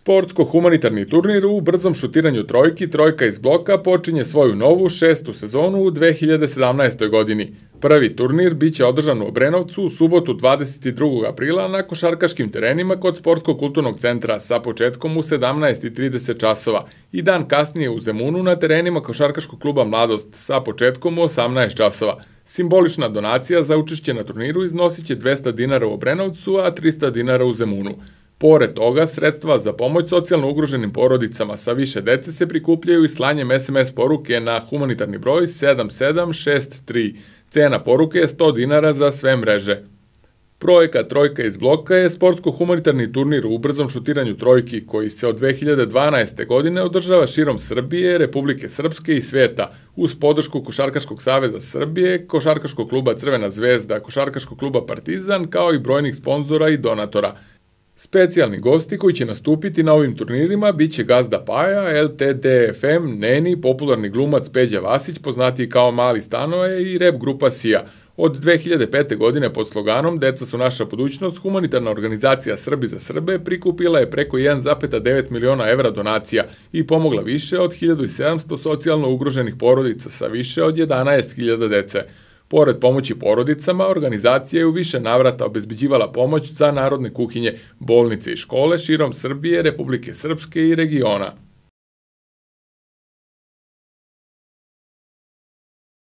Sportsko-humanitarni turnir u brzom šutiranju trojki Trojka iz bloka počinje svoju novu šestu sezonu u 2017. godini. Prvi turnir biće održan u Obrenovcu u subotu 22. aprila na košarkaškim terenima kod Sportsko-kulturnog centra sa početkom u 17.30 časova i dan kasnije u Zemunu na terenima košarkaškog kluba Mladost sa početkom u 18 časova. Simbolična donacija za učešće na turniru iznosiće 200 dinara u Obrenovcu, a 300 dinara u Zemunu. Pored toga, sredstva za pomoć socijalno ugroženim porodicama sa više dece se prikupljaju i slanjem SMS poruke na humanitarni broj 7763. Cena poruke je 100 dinara za sve mreže. Projekat Trojka iz bloka je sportsko-humanitarni turnir u brzom šutiranju trojki koji se od 2012. godine održava širom Srbije, Republike Srpske i sveta uz podršku Košarkaškog saveza Srbije, Košarkaškog kluba Crvena zvezda, Košarkaškog kluba Partizan kao i brojnih sponzora i donatora – Specijalni gosti koji će nastupiti na ovim turnirima bit će Gazda Paja, LTDFM, Neni, popularni glumac Peđa Vasić, poznati kao Mali Stanoje i rep grupa Sija. Od 2005. godine pod sloganom Deca su naša budućnost, humanitarna organizacija Srbi za Srbe prikupila je preko 1,9 miliona evra donacija i pomogla više od 1700 socijalno ugroženih porodica sa više od 11.000 dece. Pored pomoći porodicama, organizacija je u više navrata obezbeđivala pomoć za narodne kuhinje, bolnice i škole širom Srbije, Republike Srpske i regiona.